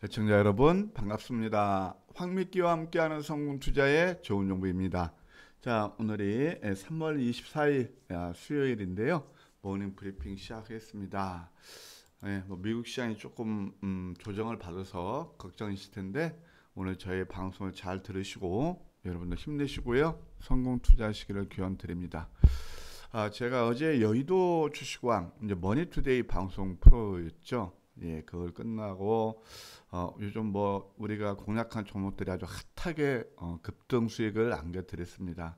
시청자 여러분 반갑습니다. 황미끼와 함께하는 성공 투자의 좋은 정보입니다. 자 오늘이 3월 24일 아, 수요일인데요. 모닝 브리핑 시작했습니다. 네, 예, 뭐 미국 시장이 조금 음, 조정을 받아서 걱정이실 텐데 오늘 저희 방송을 잘 들으시고 여러분들 힘내시고요. 성공 투자하시기를 기원 드립니다. 아, 제가 어제 여의도 주식왕 이제 머니투데이 방송 프로였죠. 예, 그걸 끝나고 어, 요즘 뭐 우리가 공략한 종목들이 아주 핫하게 어, 급등 수익을 안겨드렸습니다.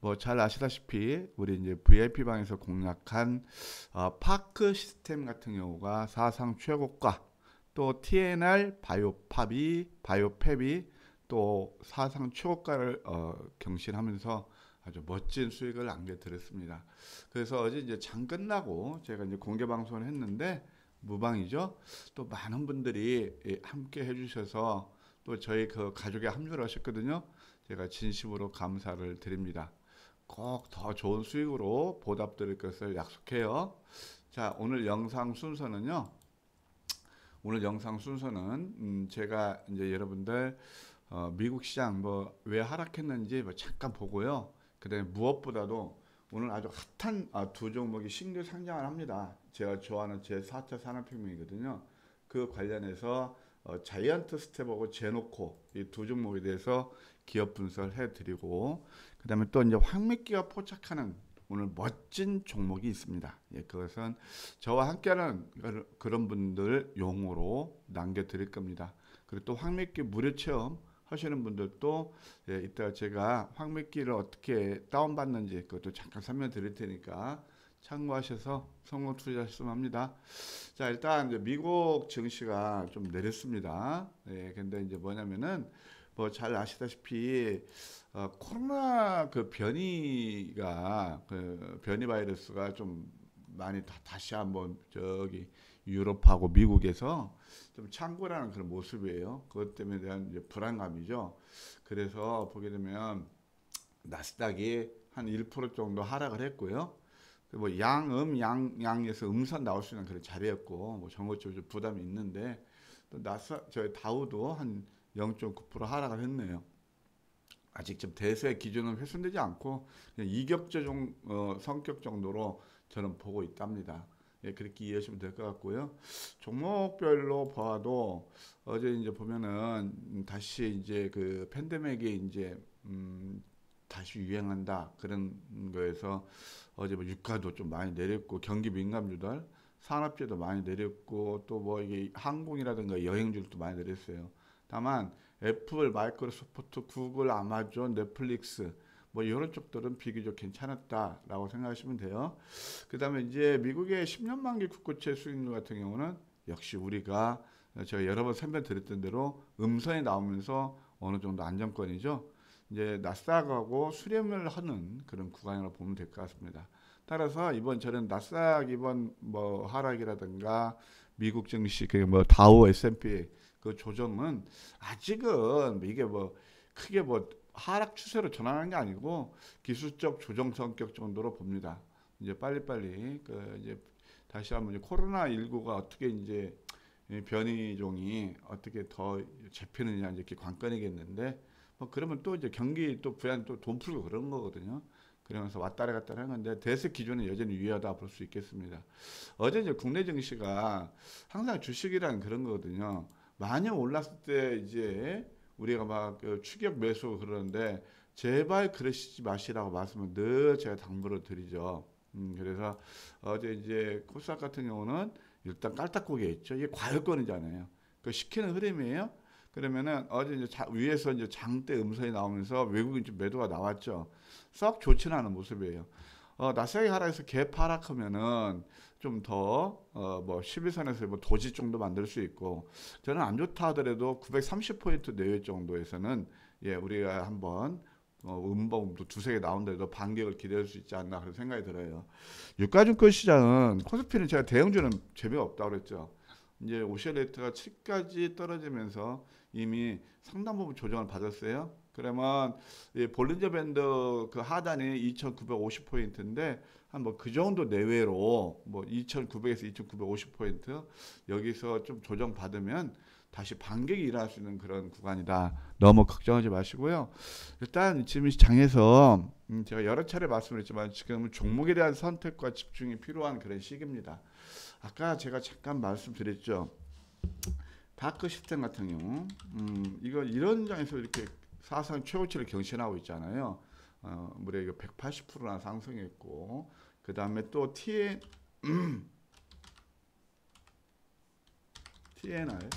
뭐 잘 아시다시피 우리 이제 VIP 방에서 공략한 어, 파크 시스템 같은 경우가 사상 최고가 또 TNR 바이오팝이 바이오팹이 또 사상 최고가를 어, 경신하면서 아주 멋진 수익을 안겨드렸습니다. 그래서 어제 이제 장 끝나고 제가 이제 공개 방송을 했는데 무방이죠. 또 많은 분들이 함께 해주셔서 또 저희 그 가족에 합류를 하셨거든요. 제가 진심으로 감사를 드립니다. 꼭 더 좋은 수익으로 보답드릴 것을 약속해요. 자, 오늘 영상 순서는요. 오늘 영상 순서는 음 제가 이제 여러분들 어 미국 시장 뭐 왜 하락했는지 뭐 잠깐 보고요. 그다음에 무엇보다도 오늘 아주 핫한 아두 종목이 신규 상장을 합니다. 제가 좋아하는 제 4차 산업혁명이거든요. 그 관련해서 어, 자이언트 스텝하고 제노코 이 두 종목에 대해서 기업 분석을 해드리고 그 다음에 또 이제 황맥기가 포착하는 오늘 멋진 종목이 있습니다. 예, 그것은 저와 함께하는 그런 분들 용어로 남겨드릴 겁니다. 그리고 또 황맥기 무료 체험 하시는 분들도 예, 이따 제가 황맥기를 어떻게 다운받는지 그것도 잠깐 설명드릴 테니까 참고하셔서 성공 투자하으면 합니다. 자, 일단 이제 미국 증시가 좀 내렸습니다. 예, 근데 이제 뭐냐면은 뭐 잘 아시다시피 어, 코로나 그 변이가 그 변이 바이러스가 좀 많이 다, 다시 한번 저기 유럽하고 미국에서 좀 창궐하는 그런 모습이에요. 그것 때문에 대한 이제 불안감이죠. 그래서 보게 되면 나스닥이 한 1% 정도 하락을 했고요. 뭐 양음 양 양에서 음산 나올 수 있는 그런 자리였고 뭐 정거 쪽좀 부담이 있는데 또 나사 저희 다우도 한 0.9% 하락을 했네요. 아직 좀 대세 기준은 훼손되지 않고 그냥 이격제종 어, 성격 정도로 저는 보고 있답니다. 예, 그렇게 이해하시면 될 것 같고요. 종목별로 봐도 어제 이제 보면은 다시 이제 그 팬데믹이 이제 음, 다시 유행한다 그런 거에서 어제 뭐 유가도 좀 많이 내렸고 경기 민감 유달 산업재도 많이 내렸고 또 뭐 이게 항공이라든가 여행주도 많이 내렸어요. 다만 애플, 마이크로소프트, 구글, 아마존, 넷플릭스 뭐 이런 쪽들은 비교적 괜찮았다라고 생각하시면 돼요. 그다음에 이제 미국의 10년 만기 국고채 수익률 같은 경우는 역시 우리가 제가 여러 번 설명드렸던 대로 음성이 나오면서 어느 정도 안정권이죠. 이제 낯스닥하고 수렴을 하는 그런 구간이라고 보면 될 것 같습니다. 따라서 이번 저는 낯스 이번 뭐 하락이라든가 미국 증시 그 뭐 다우 S&P 그 조정은 아직은 이게 뭐 크게 뭐 하락 추세로 전환하는 게 아니고 기술적 조정 성격 정도로 봅니다. 이제 빨리빨리 그 이제 다시 한번 코로나 19가 어떻게 이제 변이종이 어떻게 더 잡히느냐 이제 이렇게 관건이겠는데 뭐 그러면 또 이제 경기 또 부양 또 돈 풀고 그런 거거든요. 그러면서 왔다리 갔다리 하는 건데 대세 기준은 여전히 유효하다 볼 수 있겠습니다. 어제 이제 국내 증시가 항상 주식이란 그런 거거든요. 많이 올랐을 때 이제 우리가 막 그 추격 매수 그러는데 제발 그러시지 마시라고 말씀을 늘 제가 당부를 드리죠. 음, 그래서 어제 이제 코스닥 같은 경우는 일단 깔딱고개 있죠. 이게 과열권이잖아요. 그 시키는 흐름이에요. 그러면은 어제 이제 자, 위에서 이제 장대 음성이 나오면서 외국인 좀 매도가 나왔죠. 썩 좋지는 않은 모습이에요. 어, 나세이 하락해서 개파락하면은 좀더 어뭐 11선에서 뭐 도지 정도 만들 수 있고 저는 안 좋다 하더라도 930포인트 내외 정도에서는 예 우리가 한번 어, 음봉도 두세 개 나온데도 반격을 기대할 수 있지 않나 그런 생각이 들어요. 유가증권 시장은 코스피는 제가 대형주는 재미가 없다고 그랬죠. 이제 오시레이트가 7까지 떨어지면서 이미 상당 부분 조정을 받았어요. 그러면 예, 볼린저 밴드 그 하단이 2,950포인트인데 한 뭐 그 정도 내외로 뭐 2,900에서 2,950포인트 여기서 좀 조정 받으면 다시 반격이 일어날 수 있는 그런 구간이다. 너무 걱정하지 마시고요. 일단 지금 장에서 음, 제가 여러 차례 말씀 했지만 지금 종목에 대한 선택과 집중이 필요한 그런 시기입니다. 아까 제가 잠깐 말씀드렸죠. 다크 시스템 같은 경우, 음, 이거 이런 장에서 이렇게 사상 최고치를 경신하고 있잖아요. 어, 무려 이거 180%나 상승했고, 그 다음에 또 TN, TNR,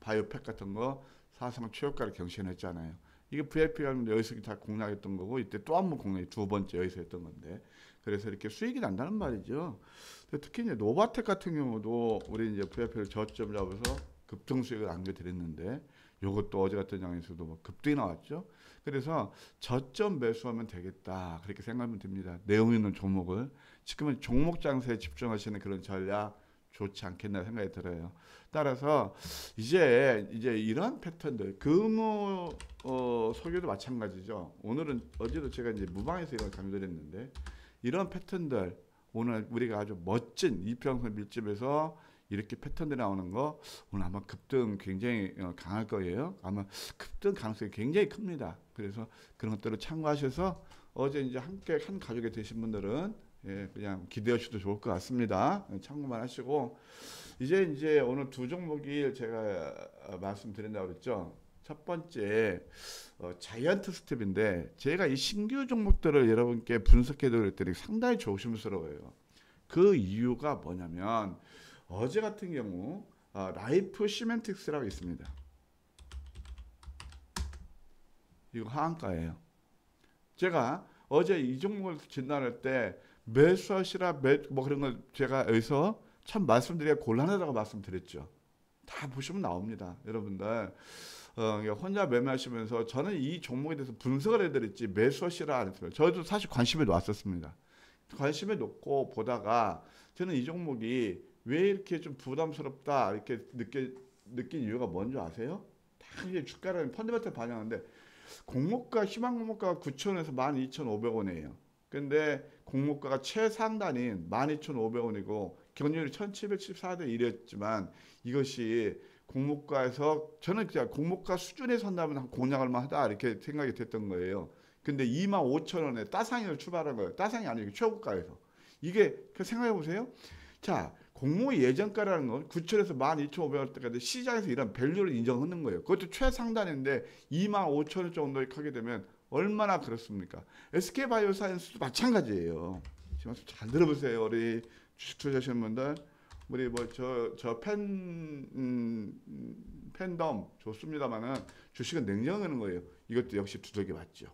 바이오팩 같은 거 사상 최고가를 경신했잖아요. 이게 VIP 가 여기서 다 공략했던 거고 이때 또 한 번 공략이 두 번째 여기서 했던 건데 그래서 이렇게 수익이 난다는 말이죠. 특히 이제 노바텍 같은 경우도 우리 이제 VIP를 저점 잡아서 급등수익을 안겨드렸는데 이것도 어제 같은 장에서도 뭐 급등이 나왔죠. 그래서 저점 매수하면 되겠다 그렇게 생각하면 됩니다. 내용 있는 종목을 지금은 종목 장세에 집중하시는 그런 전략 좋지 않겠나 생각이 들어요. 따라서 이제 이제 이런 패턴들 금호 어, 소개도 마찬가지죠. 오늘은 어제도 제가 이제 무방에서 이걸 강조했는데 이런 패턴들 오늘 우리가 아주 멋진 이평선 밀집에서 이렇게 패턴들이 나오는 거 오늘 아마 급등 굉장히 어, 강할 거예요. 아마 급등 가능성이 굉장히 큽니다. 그래서 그런 것들을 참고하셔서 어제 이제 함께 한 가족이 되신 분들은 예, 그냥 기대하셔도 좋을 것 같습니다. 예, 참고만 하시고 이제 이제 오늘 두 종목이 제가 어, 말씀드린다고 그랬죠. 첫 번째 어, 자이언트 스텝인데 제가 이 신규 종목들을 여러분께 분석해 드릴 때는 상당히 조심스러워요. 그 이유가 뭐냐면 어제 같은 경우 어, 라이프 시멘틱스라고 있습니다. 이거 하한가예요. 제가 어제 이 종목을 진단할 때 매수하시라 매, 뭐 그런 걸 제가 여기서 참 말씀드리기가 곤란하다고 말씀드렸죠. 다 보시면 나옵니다. 여러분들 어, 혼자 매매하시면서 저는 이 종목에 대해서 분석을 해드렸지 매수하시라 안 했어요. 저도 사실 관심에 놓았었습니다. 관심에 놓고 보다가 저는 이 종목이 왜 이렇게 좀 부담스럽다 이렇게 느껴, 느낀 이유가 뭔지 아세요? 딱 이제 주가라 펀드멘탈 반영하는데 공모가 희망 공모가9 0에서 12,500원이에요. 근데 공모가가 최상단인 12,500원이고 경률이 1,774대 1이었지만 이것이 공모가에서 저는 그냥 공모가 수준에 선다면 한 공략할 만하다 이렇게 생각이 됐던 거예요. 근데 25,000원에 따상이를 출발한 거예요. 따상이 아니고 최고가에서. 이게 그 생각해 보세요. 자, 공모 예전가라는 건구천에서 12,500원 때까지 시장에서 이런 밸류를 인정하는 거예요. 그것도 최상단인데 25,000원 정도에 가게 되면 얼마나 그렇습니까? SK바이오사이언스도 마찬가지예요. 지금 잘 들어보세요. 우리 주식 투자하시는 분들. 우리 뭐 저 저 팬 음, 팬덤 좋습니다만은 주식은 냉정하는 거예요. 이것도 역시 두둑이 맞죠.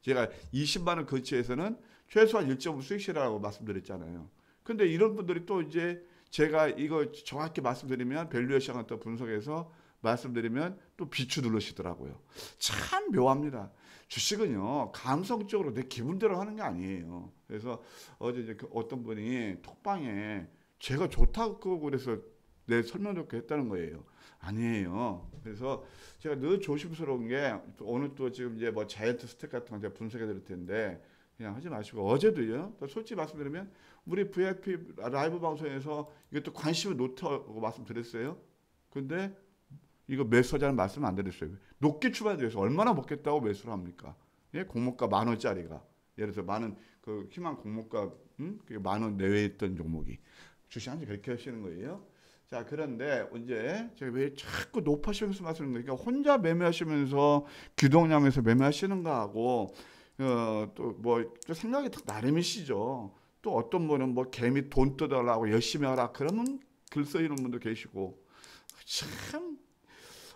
제가 20만 원거치에서는 최소한 1.5 수익실이라고 말씀드렸잖아요. 근데 이런 분들이 또 이제 제가 이걸 정확히 말씀드리면 밸류에이션 을또분석해서 말씀드리면 또 비추 누르시더라고요. 참 묘합니다. 주식은요 감성적으로 내 기분대로 하는 게 아니에요. 그래서 어제 이제 그 어떤 분이 톡방에 제가 좋다고 그래서 내 설명 좋게 했다는 거예요. 아니에요. 그래서 제가 늘 조심스러운 게 오늘 또 지금 이제 뭐 자이언트 스택 같은 거 제가 분석해 드릴 텐데 그냥 하지 마시고 어제도요. 솔직히 말씀드리면 우리 VIP 라이브 방송에서 이것도 관심을 놓다고 말씀드렸어요. 근데 이거 매수하자는 말씀 안 드렸어요. 높게 출발돼서 얼마나 먹겠다고 매수를 합니까? 예, 공모가 만 원짜리가 예를 들어 서 많은 그 희망 공모가 음? 그게 만 원 내외에 있던 종목이 주시한지 그렇게 하시는 거예요. 자 그런데 이제 제가 왜 자꾸 높아시면서 말씀드리는 거 그러니까 혼자 매매하시면서 규동량에서 매매하시는가 하고 어또뭐 생각이 나름이시죠. 또 어떤 분은 뭐 개미 돈 뜯어라고 열심히 하라 그러면 글 쓰이는 분도 계시고 참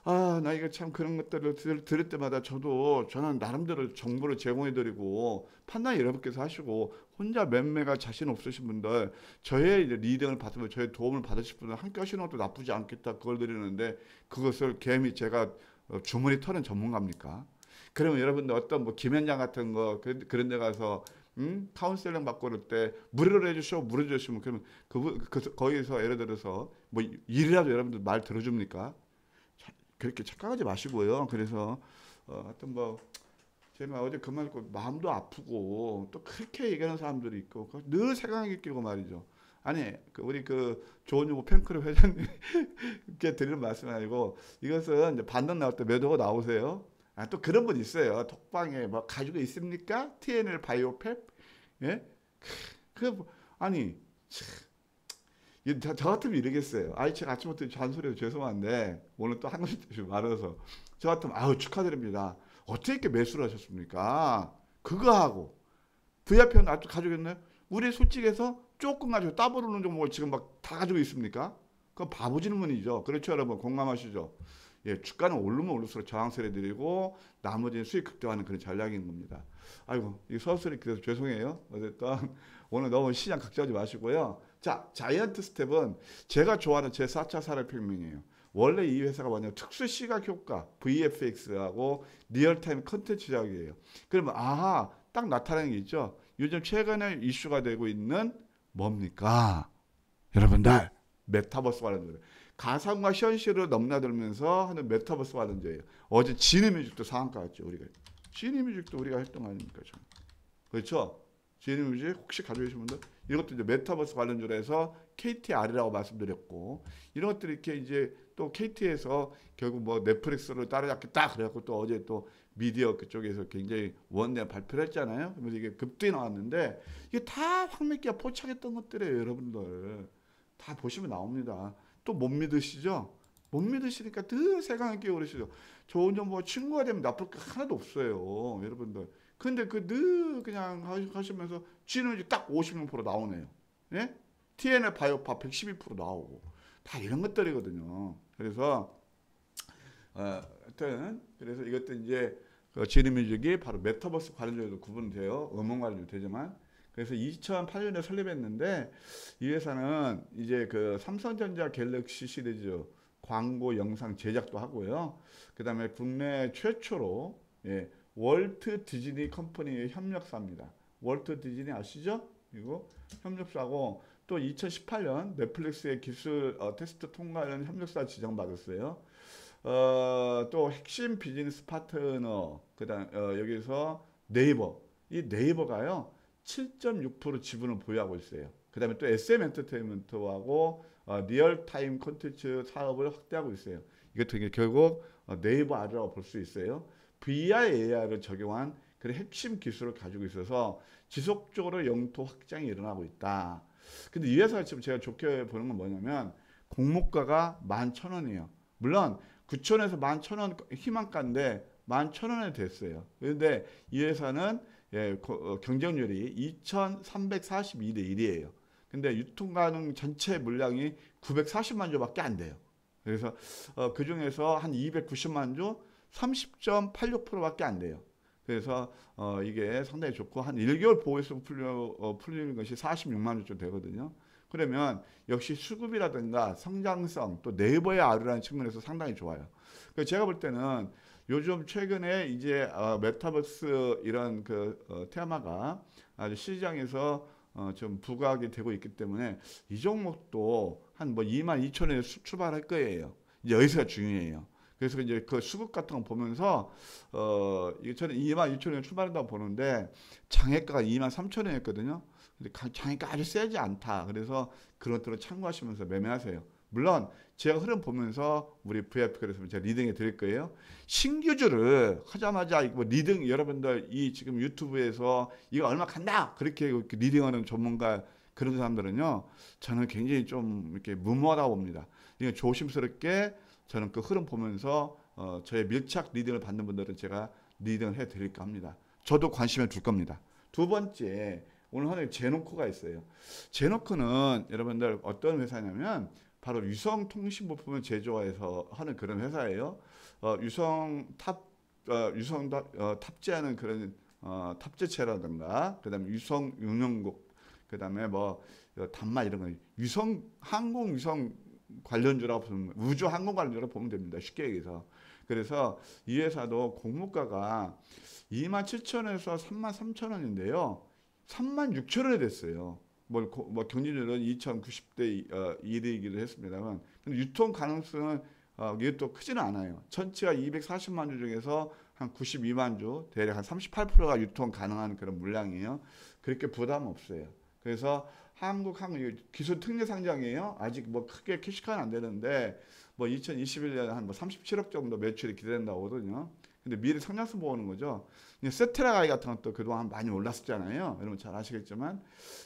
아, 나 이거 참 그런 것들을 들, 들을 때마다 저도 저는 나름대로 정보를 제공해드리고 판단 여러분께서 하시고 혼자 맴매가 자신 없으신 분들 저의 리딩을 받으면 저의 도움을 받으실 분들 함께 하시는 것도 나쁘지 않겠다 그걸 드리는데 그것을 개미 제가 어, 주머니 터는 전문가입니까? 그러면 여러분들 어떤 뭐 김현장 같은 거 그런 데 가서 음? 카운셀링 받고 그때 무료로 해주시오 무료로 주시면 뭐 그러면 그, 그, 거기서 예를 들어서 뭐 일이라도 여러분들 말 들어줍니까? 자, 그렇게 착각하지 마시고요. 그래서 어, 하여튼 뭐 제가 어제 그말 듣고 그 마음도 아프고 또 그렇게 얘기하는 사람들이 있고 그 늘 생각이 끼고 말이죠. 아니 그 우리 그 조은유고 팬클럽 회장님께 드리는 말씀 아니고 이것은 이제 반등 나올 때 매도가 나오세요. 아, 또 그런 분 있어요. 톡방에 뭐 가지고 있습니까? TNL 바이오팹? 예? 그 뭐, 아니 참, 저, 저 같으면 이러겠어요. 아이 제가 아침부터 잔소리로 죄송한데 오늘 또 한국 좀 말해서 저 같으면 아우 축하드립니다. 어떻게 이렇게 매수를 하셨습니까? 그거 하고 VIP는 아직 가지고 있나요? 우리 솔직해서 조금 가지고 따버리는 종목을 지금 막 다 가지고 있습니까? 그건 바보 질문이죠. 그렇죠 여러분 공감하시죠? 예, 주가는 오르면 올를수록 저항세를 내리고 나머지는 수익 극대화하는 그런 전략인 겁니다. 아이고, 이 서술이 그래서 죄송해요. 어쨌든 오늘 너무 시장 걱정하지 마시고요. 자, 자이언트 스텝은 제가 좋아하는 제 4차 산업혁명이에요. 원래 이 회사가 뭐냐 특수 시각 효과, VFX하고 리얼타임 컨텐츠 작이에요 그러면 아하, 딱 나타나는 게 있죠. 요즘 최근에 이슈가 되고 있는 뭡니까? 여러분들, 메타버스 관련 노래. 가상과 현실을 넘나들면서 하는 메타버스 활동제예요. 어제 진이뮤직도 상한가 했죠 우리가. 진이뮤직도 우리가 했던 아닙니까 참. 그렇죠? 진이뮤직 혹시 가져오신 분들 이것도 이제 메타버스 관련주로 해서 KTR이라고 말씀드렸고 이런 것들이 이렇게 이제 또 KT에서 결국 뭐 넷플릭스를 따라잡겠다 그래갖고 또 어제 또 미디어 그쪽에서 굉장히 원내 발표를 했잖아요. 그래서 이게 급등이 나왔는데 이게 다 황매기가 포착했던 것들이에요 여러분들. 다 보시면 나옵니다. 또못 믿으시죠? 못 믿으시니까 늘 세상에 끼어오르시죠. 좋은 정보가 친구가 되면 나쁠 게 하나도 없어요. 여러분들. 근데 그 늘 그냥 하시면서 지능이 딱56% 나오네요. 예? TNL 바이오파 112% 나오고. 다 이런 것들이거든요. 그래서, 어, 하여튼, 그래서 이것도 이제 그지능뮤족이 바로 메타버스 관련주에도 구분돼요. 음원 관련주 되지만. 그래서 2008년에 설립했는데 이 회사는 이제 그 삼성전자 갤럭시 시리즈 광고 영상 제작도 하고요. 그 다음에 국내 최초로 예, 월트 디즈니 컴퍼니의 협력사입니다. 월트 디즈니 아시죠? 그리고 협력사고 또 2018년 넷플릭스의 기술 어, 테스트 통과하는 협력사 지정받았어요. 어, 또 핵심 비즈니스 파트너 그다음 어, 여기서 네이버 이 네이버가요 7.6% 지분을 보유하고 있어요. 그 다음에 또 SM 엔터테인먼트하고 어, 리얼타임 콘텐츠 사업을 확대하고 있어요. 이것도 결국 어, 네이버 아라고 래볼수 있어요. VR, AR을 적용한 그런 핵심 기술을 가지고 있어서 지속적으로 영토 확장이 일어나고 있다. 근데 이 회사가 지금 제가 좋게 보는 건 뭐냐면 공모가가 11,000원이에요. 물론 9,000원에서 11,000원 희망가인데 11,000원에 됐어요. 그런데 이 회사는 예, 어, 경쟁률이 2,342대 1이에요. 근데 유통 가능 전체 물량이 940만 조밖에 안 돼요. 그래서 어, 그 중에서 한 290만 조 30.86%밖에 안 돼요. 그래서 어, 이게 상당히 좋고 한 1개월 보호에서 풀려, 어, 풀리는 것이 46만 조쯤 되거든요. 그러면 역시 수급이라든가 성장성 또 네이버의 아류라는 측면에서 상당히 좋아요. 그 제가 볼 때는 요즘 최근에 이제 어, 메타버스 이런 그 어, 테마가 아주 시장에서 어, 좀 부각이 되고 있기 때문에 이 종목도 한 뭐 2만 2천에 출발할 거예요. 이제 여기서가 중요해요. 그래서 이제 그 수급 같은 거 보면서 어 이거 저는 2만 2천 원 출발한다고 보는데 장애가가 2만 3천 원이었거든요. 근데 장애가 아주 세지 않다. 그래서 그런 것들을 참고하시면서 매매하세요. 물론 제가 흐름 보면서 우리 VF 그랬으 제가 리딩해 드릴 거예요. 신규주를 하자마자 뭐 리딩 여러분들 이 지금 유튜브에서 이거 얼마 간다 그렇게 리딩하는 전문가 그런 사람들은요 저는 굉장히 좀 이렇게 무모하다고 봅니다. 그러 그러니까 조심스럽게 저는 그 흐름 보면서 어, 저의 밀착 리딩을 받는 분들은 제가 리딩을 해 드릴까 합니다. 저도 관심을 줄 겁니다. 두 번째 오늘 하나 제노코가 있어요. 제노코는 여러분들 어떤 회사냐면 바로 유성 통신 부품을 제조해서 하는 그런 회사예요. 어, 유성 탑 어, 유성 어, 탑재하는 그런 어, 탑재체라든가 그다음에 유성 운영국 그다음에 뭐 어, 단마 이런 거 유성 항공 유성 관련주라고 보면 우주 항공 관련주라고 보면 됩니다. 쉽게 얘기해서. 그래서 이 회사도 공모가가 2만 7천에서 3만 3천 원인데요. 3만 6천 원이 됐어요. 뭐, 뭐 경쟁률은 2,090대 어, 1이기도 했습니다만 유통 가능성은 어, 이게 또 크지는 않아요. 전체가 240만 주 중에서 한 92만 주, 대략 한 38%가 유통 가능한 그런 물량이에요. 그렇게 부담 없어요. 그래서 한국 항공 기술 특례 상장이에요. 아직 뭐 크게 캐시카는 안 되는데 뭐 2021년 에한뭐 37억 정도 매출이 기대된다고 하거든요. 근데 미래성장성 보는 거죠. 세테라 가이 같은 것도 그동안 많이 올랐었잖아요. 여러분 잘 아시겠지만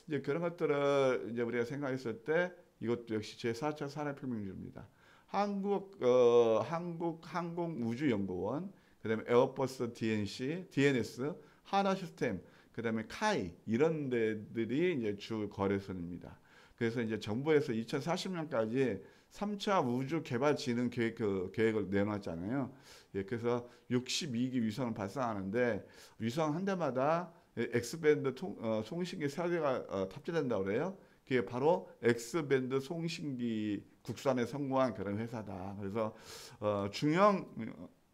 이제 그런 것들을 이제 우리가 생각했을 때 이것도 역시 제4차 산업혁명주입니다. 한국 어, 한국 항공우주연구원 그다음에 에어버스 DNC, DNS, 하나 시스템, 그다음에 카이 이런 데들이 이제 주 거래선입니다. 그래서 이제 정부에서 2040년까지 3차 우주 개발 진흥 계획, 그 계획을 내놨잖아요. 예, 그래서 62기 위성을 발사하는데 위성 한 대마다 엑스밴드 통, 어, 송신기 세대가 어, 탑재된다고 그래요. 그게 바로 엑스밴드 송신기 국산에 성공한 그런 회사다. 그래서 어, 중형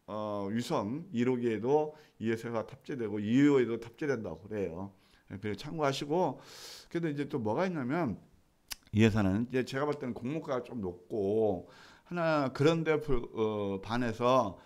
어, 위성 1호기에도 이 회사가 탑재되고 2호에도 탑재된다고 그래요. 예, 그래 참고하시고 근데 이제 또 뭐가 있냐면 예산은 이제 제가 볼 때는 공모가가 좀 높고 하나 그런데 어, 반해서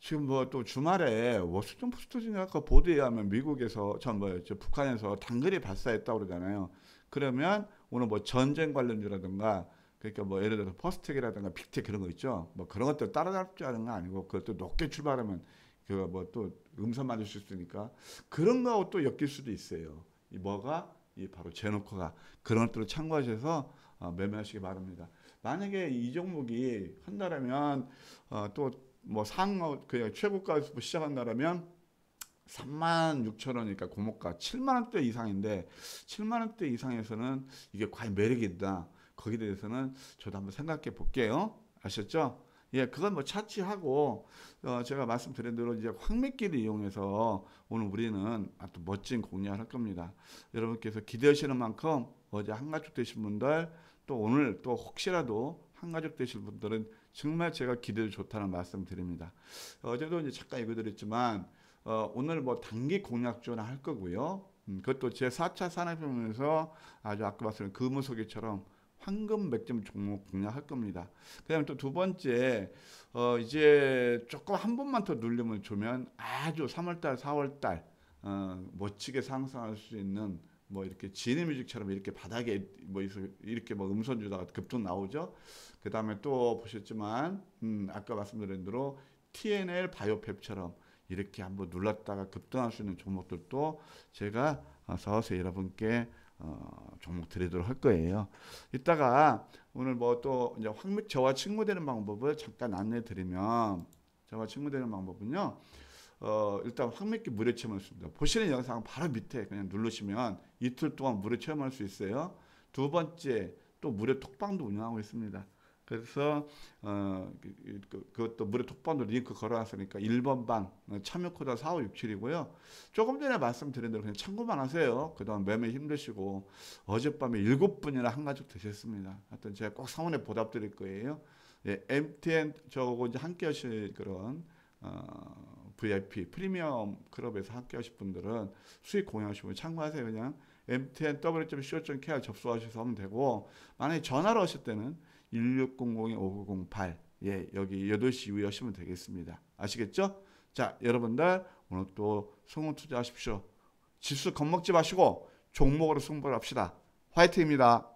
지금 뭐 또 주말에 워싱턴 포스트지나 가까 보도에 하면 미국에서 전뭐 북한에서 단거리 발사했다고 그러잖아요. 그러면 오늘 뭐 전쟁 관련주라든가 그러니까 뭐 예를 들어서 퍼스트텍이라든가 빅텍 그런 거 있죠. 뭐 그런 것들 따라잡지 않은 거 아니고 그것도 높게 출발하면 그 뭐 또 음선 맞을 수 있으니까 그런 거하고 또 엮일 수도 있어요. 이 뭐가 이 바로 제노코가 그런 것들을 참고하셔서 어, 매매하시기 바랍니다. 만약에 이 종목이 한다라면 어, 또뭐 상어 그냥 최고가에서 시작한다라면 3만 6천 원이니까 고목가 7만 원대 이상인데 7만 원대 이상에서는 이게 과연 매력이 있다. 거기에 대해서는 저도 한번 생각해 볼게요. 아셨죠? 예, 그건 뭐 차치하고 어, 제가 말씀드린 대로 이제 황매길을 이용해서 오늘 우리는 아주 멋진 공연을할 겁니다. 여러분께서 기대하시는 만큼 어제 한가족 되신 분들 또 오늘 또 혹시라도 한가족 되실 분들은 정말 제가 기대도 좋다는 말씀 드립니다. 어제도 이제 잠깐 읽어드렸지만 어, 오늘 뭐 단기 공약조나 할 거고요. 음, 그것도 제 4차 산업혁명에서 아주 아까 말씀드린 금우소개처럼 황금 맥점 종목 공략할 겁니다. 그다음에 또 두 번째 어 이제 조금 한 번만 더 눌림을 주면 아주 3월달, 4월달 어 멋지게 상승할 수 있는 뭐 이렇게 지니뮤직처럼 이렇게 바닥에 뭐 이렇게 뭐 음선주다가 급등 나오죠. 그 다음에 또 보셨지만 음 아까 말씀드린 대로 TNL 바이오팹처럼 이렇게 한번 눌렀다가 급등할 수 있는 종목들도 제가 서서 여러분께 어, 종목 드리도록 할 거예요. 이따가 오늘 뭐또 이제 황 저와 친구되는 방법을 잠깐 안내 드리면 저와 친구되는 방법은요. 어, 일단 황맥기 무료 체험할 수 있습니다. 보시는 영상 바로 밑에 그냥 누르시면 이틀 동안 무료 체험할 수 있어요. 두 번째 또 무료 톡방도 운영하고 있습니다. 그래서 어, 그, 그, 그, 그것도 무료 톡방도 링크 걸어놨으니까 1번 방 어, 참여 코드 4567이고요. 조금 전에 말씀드린 대로 그냥 참고만 하세요. 그동안 매매 힘드시고 어젯밤에 7분이나 한 가족 되셨습니다. 하여튼 제가 꼭 성원에 보답드릴 거예요. 예, MTN 저하고 이제 함께 하실 그런 어, VIP 프리미엄 클럽에서 함께 하실 분들은 수익 공유하시고 참고하세요. 그냥 mtn.w.co.kr 접수하셔서 하면 되고 만약에 전화로 하실 때는 1600-5908 예, 여기 8시 이후에 하시면 되겠습니다. 아시겠죠? 자, 여러분들 오늘 또 성공 투자하십시오. 지수 겁먹지 마시고 종목으로 승부를 합시다. 화이팅입니다.